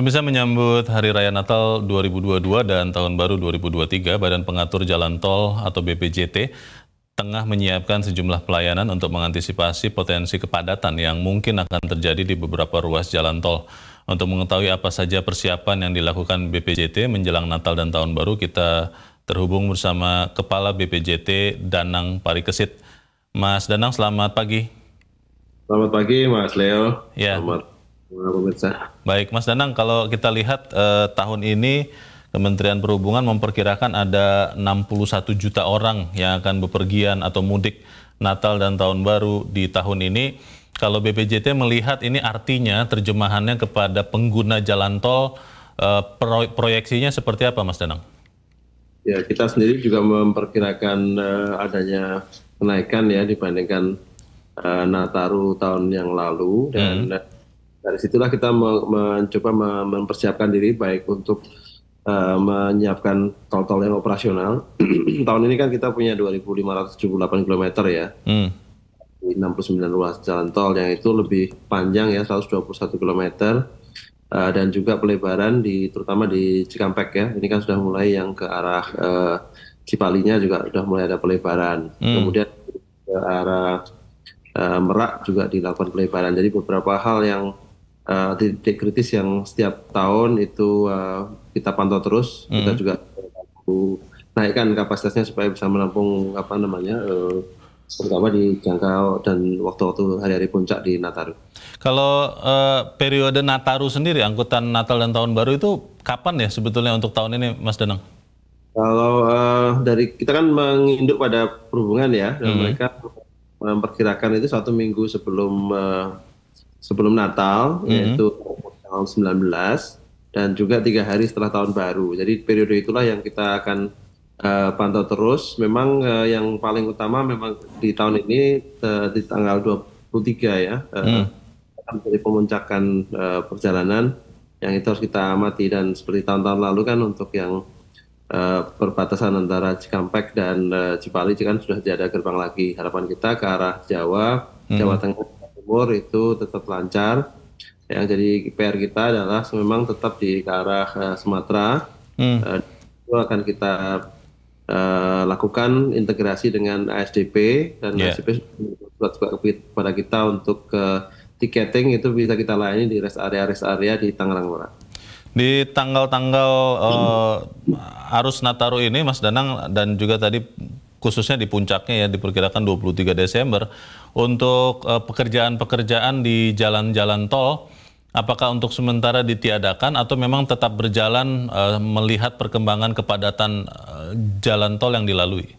Pemirsa menyambut Hari Raya Natal 2022 dan Tahun Baru 2023, Badan Pengatur Jalan Tol atau BPJT tengah menyiapkan sejumlah pelayanan untuk mengantisipasi potensi kepadatan yang mungkin akan terjadi di beberapa ruas jalan tol. Untuk mengetahui apa saja persiapan yang dilakukan BPJT menjelang Natal dan Tahun Baru, kita terhubung bersama Kepala BPJT Danang Parikesit. Mas Danang, selamat pagi. Selamat pagi, Mas Leo. Ya. Selamat Baik, Mas Danang, kalau kita lihat eh, tahun ini Kementerian Perhubungan memperkirakan ada 61 juta orang yang akan bepergian atau mudik Natal dan Tahun Baru di tahun ini. Kalau BPJT melihat ini artinya terjemahannya kepada pengguna jalan tol eh, proyeksinya seperti apa, Mas Danang? Ya, kita sendiri juga memperkirakan eh, adanya kenaikan ya dibandingkan eh, Nataru tahun yang lalu dan hmm dari situlah kita mencoba mempersiapkan diri baik untuk uh, menyiapkan tol-tol yang operasional. Tahun ini kan kita punya 2.578 km ya. Hmm. 69 ruas jalan tol yang itu lebih panjang ya 121 km uh, dan juga pelebaran di terutama di Cikampek ya. Ini kan sudah mulai yang ke arah uh, Cipalinya juga sudah mulai ada pelebaran. Hmm. Kemudian ke arah eh, Merak juga dilakukan pelebaran. Jadi beberapa hal yang Eh, titik-titik uh, kritis yang setiap tahun itu uh, kita pantau terus. Mm. Kita juga naikkan kapasitasnya supaya bisa menampung apa namanya uh, terutama di jangka dan waktu-waktu hari-hari puncak di Nataru. Kalau uh, periode Nataru sendiri, angkutan Natal dan Tahun Baru itu kapan ya sebetulnya untuk tahun ini, Mas Danang? Kalau uh, dari kita kan menginduk pada perhubungan ya, dan hmm. mereka memperkirakan itu satu minggu sebelum uh, sebelum Natal mm -hmm. yaitu tahun 19 dan juga tiga hari setelah tahun baru. Jadi periode itulah yang kita akan uh, pantau terus. Memang uh, yang paling utama memang di tahun ini uh, di tanggal 23 ya uh, mm. akan menjadi pemuncakan uh, perjalanan yang itu harus kita amati dan seperti tahun-tahun lalu kan untuk yang uh, perbatasan antara Cikampek dan uh, Cipali kan sudah tidak ada gerbang lagi. Harapan kita ke arah Jawa, mm. Jawa Tengah Timur itu tetap lancar. Ya, jadi PR kita adalah memang tetap di ke arah uh, Sumatera. Hmm. Uh, itu akan kita uh, lakukan integrasi dengan ASDP dan yeah. ASDP juga kepada kita untuk uh, tiketing itu bisa kita layani di rest area rest area di Tangerang Merak. Di tanggal-tanggal uh, arus Nataru ini, Mas Danang dan juga tadi khususnya di puncaknya ya diperkirakan 23 Desember untuk eh, pekerjaan-pekerjaan di jalan-jalan tol apakah untuk sementara ditiadakan atau memang tetap berjalan eh, melihat perkembangan kepadatan eh, jalan tol yang dilalui?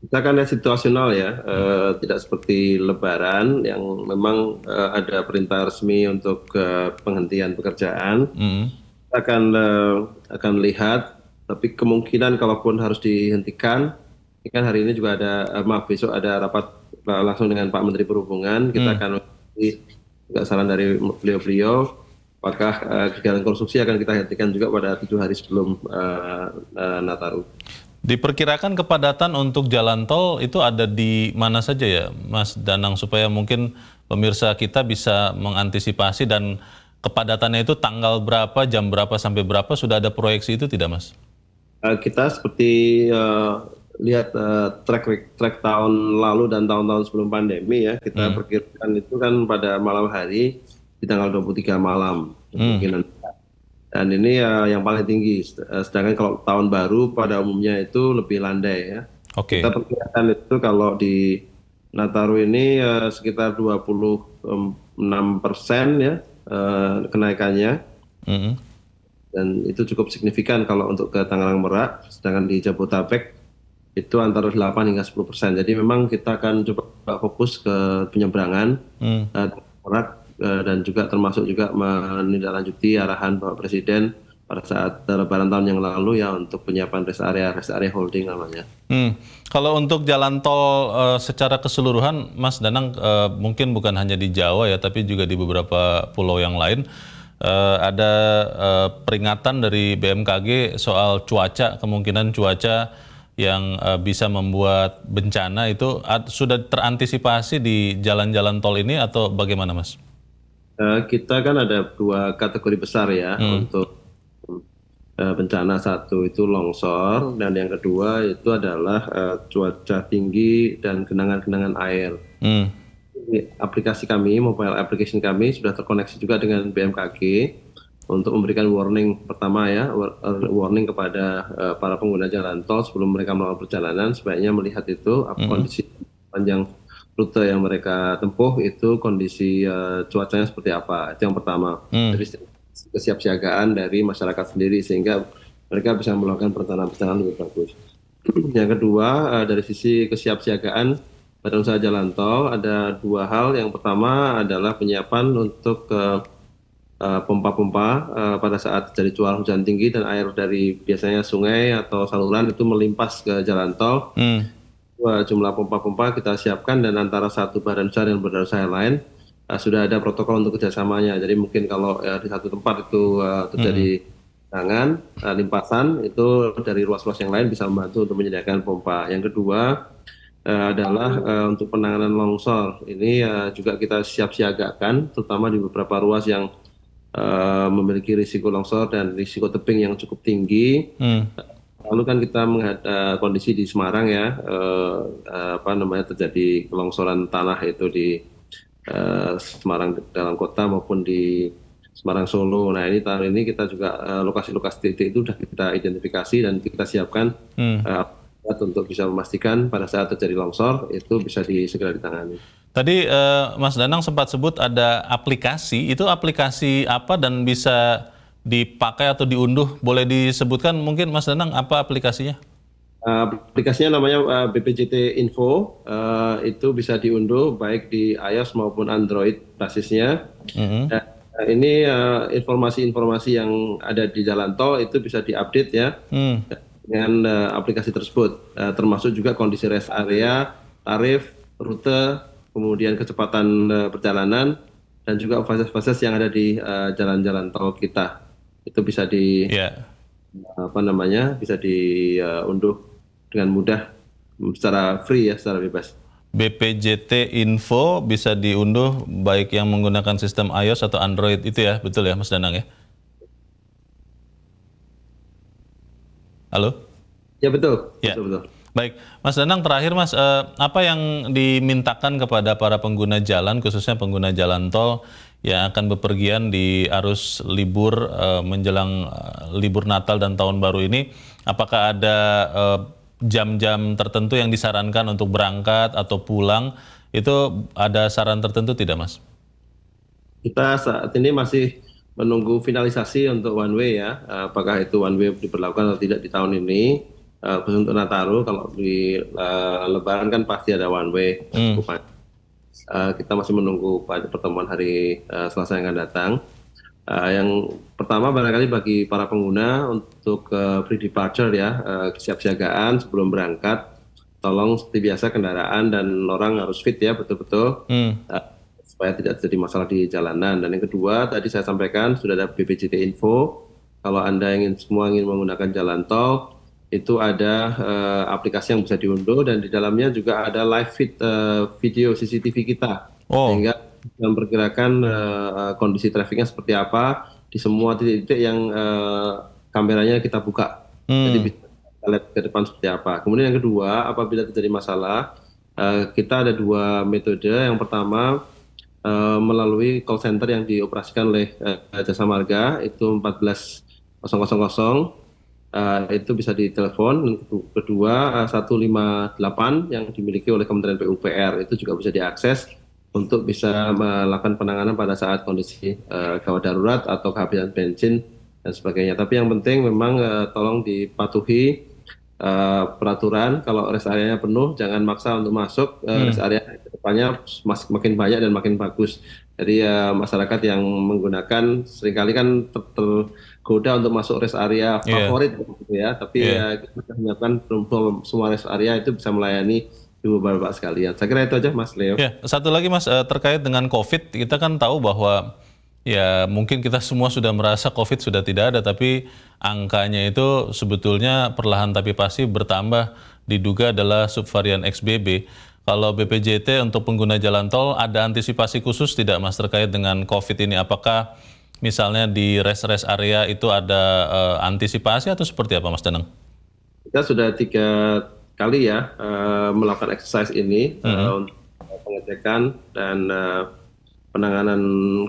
Kita kan ya situasional ya, hmm. uh, tidak seperti Lebaran yang memang uh, ada perintah resmi untuk uh, penghentian pekerjaan. Hmm. Kita akan uh, akan lihat, tapi kemungkinan kalaupun harus dihentikan, kan hari ini juga ada eh, maaf besok ada rapat eh, langsung dengan Pak Menteri Perhubungan kita hmm. akan juga saran dari beliau-beliau apakah uh, kegiatan konstruksi akan kita hentikan juga pada tujuh hari sebelum uh, uh, Nataru. Diperkirakan kepadatan untuk jalan tol itu ada di mana saja ya, Mas Danang, supaya mungkin pemirsa kita bisa mengantisipasi dan kepadatannya itu tanggal berapa, jam berapa sampai berapa sudah ada proyeksi itu tidak, Mas? Uh, kita seperti uh, lihat uh, track track tahun lalu dan tahun-tahun sebelum pandemi ya kita hmm. perkirakan itu kan pada malam hari di tanggal 23 malam hmm. kemungkinan hmm. dan ini uh, yang paling tinggi eh, sedangkan kalau tahun baru pada umumnya itu lebih landai ya okay. kita perkirakan itu kalau di Nataru ini uh, sekitar 26 persen ya uh, kenaikannya hmm. dan itu cukup signifikan kalau untuk ke Tangerang Merak sedangkan di Jabodetabek itu antara 8 hingga 10 persen. Jadi memang kita akan coba fokus ke penyeberangan hmm. uh, dan juga termasuk juga menindaklanjuti arahan Bapak Presiden pada saat lebaran tahun yang lalu ya untuk penyiapan rest area rest area holding namanya. Hmm. Kalau untuk jalan tol uh, secara keseluruhan, Mas Danang uh, mungkin bukan hanya di Jawa ya, tapi juga di beberapa pulau yang lain uh, ada uh, peringatan dari BMKG soal cuaca kemungkinan cuaca yang uh, bisa membuat bencana itu at, sudah terantisipasi di jalan-jalan tol ini atau bagaimana, Mas? Uh, kita kan ada dua kategori besar ya hmm. untuk uh, bencana satu itu longsor dan yang kedua itu adalah uh, cuaca tinggi dan genangan-genangan air. Hmm. Aplikasi kami, mobile application kami sudah terkoneksi juga dengan BMKG untuk memberikan warning pertama ya eh, warning kepada uh, para pengguna jalan tol sebelum mereka melakukan perjalanan sebaiknya melihat itu apa mm -hmm. kondisi panjang rute yang mereka tempuh itu kondisi uh, cuacanya seperti apa itu yang pertama mm. kesiapsiagaan dari masyarakat sendiri sehingga mereka bisa melakukan perjalanan perjalanan lebih bagus yang kedua uh, dari sisi kesiapsiagaan pada usaha jalan tol ada dua hal yang pertama adalah penyiapan untuk uh, Eh, pompa-pompa uh, uh, pada saat terjadi curah hujan tinggi dan air dari biasanya sungai atau saluran itu melimpas ke jalan tol. Hmm. Eh, jumlah pompa-pompa kita siapkan dan antara satu badan usaha dan badan usaha lain uh, sudah ada protokol untuk kerjasamanya. Jadi mungkin kalau uh, di satu tempat itu uh, terjadi hmm. tangan uh, limpasan itu dari ruas-ruas yang lain bisa membantu untuk menyediakan pompa. Yang kedua adalah uh, untuk penanganan longsor ini uh, juga kita siap siagakan terutama di beberapa ruas yang uh, memiliki risiko longsor dan risiko tebing yang cukup tinggi. Hmm. Lalu kan kita melihat uh, eh, kondisi di Semarang ya uh, uh, apa namanya terjadi longsoran tanah itu di uh, Semarang dalam kota maupun di Semarang Solo. Nah ini tahun ini kita juga lokasi-lokasi uh, titik itu sudah kita identifikasi dan kita siapkan hmm. uh, untuk bisa memastikan pada saat terjadi longsor itu bisa di, segera ditangani. Tadi eh, Mas Danang sempat sebut ada aplikasi, itu aplikasi apa dan bisa dipakai atau diunduh? Boleh disebutkan mungkin Mas Danang apa aplikasinya? Eh, aplikasinya namanya uh, eh, BPJT Info uh, itu bisa diunduh baik di iOS maupun Android basisnya. Mm-hmm. Dan ini informasi-informasi yang ada di jalan tol itu bisa diupdate ya. Mm dengan uh, aplikasi tersebut, uh, termasuk juga kondisi rest area, tarif, rute, kemudian kecepatan uh, perjalanan, dan juga fasilitas-fasilitas yang ada di jalan-jalan uh, tol kita. Itu bisa di yeah. Ya. apa namanya bisa diunduh dengan mudah secara free ya, secara bebas. BPJT Info bisa diunduh baik yang menggunakan sistem iOS atau Android itu ya, betul ya Mas Danang ya? Halo? Ya betul. Ya. Betul, betul. Baik, Mas Danang terakhir Mas, eh, apa yang dimintakan kepada para pengguna jalan khususnya pengguna jalan tol yang akan bepergian di arus libur eh, menjelang eh, libur Natal dan Tahun Baru ini, apakah ada eh, jam-jam eh, tertentu yang disarankan untuk berangkat atau pulang? Itu ada saran tertentu tidak Mas? Kita saat ini masih menunggu finalisasi untuk one way ya, eh, apakah itu one way diperlakukan atau tidak di tahun ini. Uh, untuk Nataru kalau di uh, Lebaran kan pasti ada one way. Hmm. Uh, kita masih menunggu pada pertemuan hari uh, Selasa yang akan datang. Uh, yang pertama barangkali bagi para pengguna untuk uh, pre departure ya uh, kesiapsiagaan sebelum berangkat, tolong seperti biasa kendaraan dan orang harus fit ya betul-betul. Hmm. Uh, supaya tidak terjadi masalah di jalanan. Dan yang kedua, tadi saya sampaikan sudah ada BPJT Info. Kalau Anda ingin semua ingin menggunakan jalan tol, itu ada uh, aplikasi yang bisa diunduh dan di dalamnya juga ada live feed uh, video CCTV kita. Oh. Sehingga memperkirakan uh, kondisi trafiknya seperti apa di semua titik-titik yang uh, kameranya kita buka. Hmm. Jadi bisa kita lihat ke depan seperti apa. Kemudian yang kedua, apabila terjadi masalah, uh, kita ada dua metode. Yang pertama Eh, melalui call center yang dioperasikan oleh uh, Jasa Marga itu 14000 uh, eh, itu bisa ditelepon dan kedua uh, 158 yang dimiliki oleh Kementerian PUPR itu juga bisa diakses untuk bisa melakukan penanganan pada saat kondisi uh, gawat darurat atau kehabisan bensin dan sebagainya. Tapi yang penting memang uh, tolong dipatuhi uh, peraturan kalau rest area-nya penuh jangan maksa untuk masuk uh, hmm. rest area depannya makin banyak dan makin bagus. Jadi ya masyarakat yang menggunakan seringkali kan ter tergoda untuk masuk rest area iya. favorit yeah. gitu ya. Tapi yeah. ya kita menyiapkan semua rest area itu bisa melayani Ibu Bapak sekalian. Saya kira itu aja Mas Leo. Ya, satu lagi Mas eh, terkait dengan COVID, kita kan tahu bahwa ya mungkin kita semua sudah merasa COVID sudah tidak ada, tapi angkanya itu sebetulnya perlahan tapi pasti bertambah diduga adalah subvarian XBB. Kalau BPJT untuk pengguna jalan tol ada antisipasi khusus tidak Mas terkait dengan COVID ini? Apakah misalnya di rest-rest area itu ada uh, antisipasi atau seperti apa Mas Danang? Kita sudah tiga kali ya uh, melakukan exercise ini uh -huh. uh, pengecekan dan uh, penanganan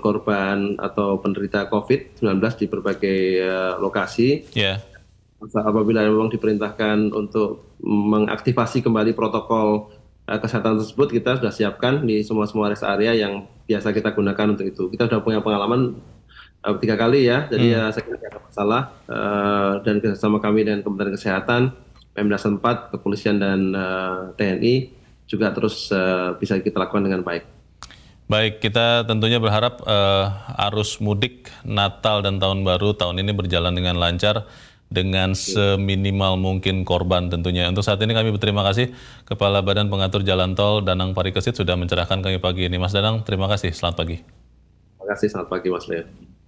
korban atau penderita COVID-19 di berbagai uh, lokasi. Yeah. Apabila memang diperintahkan untuk mengaktifasi kembali protokol Eh, kesehatan tersebut kita sudah siapkan di semua semua rest area yang biasa kita gunakan untuk itu. Kita sudah punya pengalaman uh, tiga kali ya, jadi hmm. ya saya kira tidak ada masalah uh, dan kerjasama kami dengan Kementerian Kesehatan, Pemda sempat, Kepolisian dan uh, TNI juga terus uh, bisa kita lakukan dengan baik. Baik, kita tentunya berharap uh, arus mudik Natal dan Tahun Baru tahun ini berjalan dengan lancar dengan iya. seminimal mungkin korban tentunya. Untuk saat ini kami berterima kasih Kepala Badan Pengatur Jalan Tol Danang Parikesit sudah mencerahkan kami pagi ini. Mas Danang, terima kasih. Selamat pagi. Terima kasih. Selamat pagi, Mas Leo.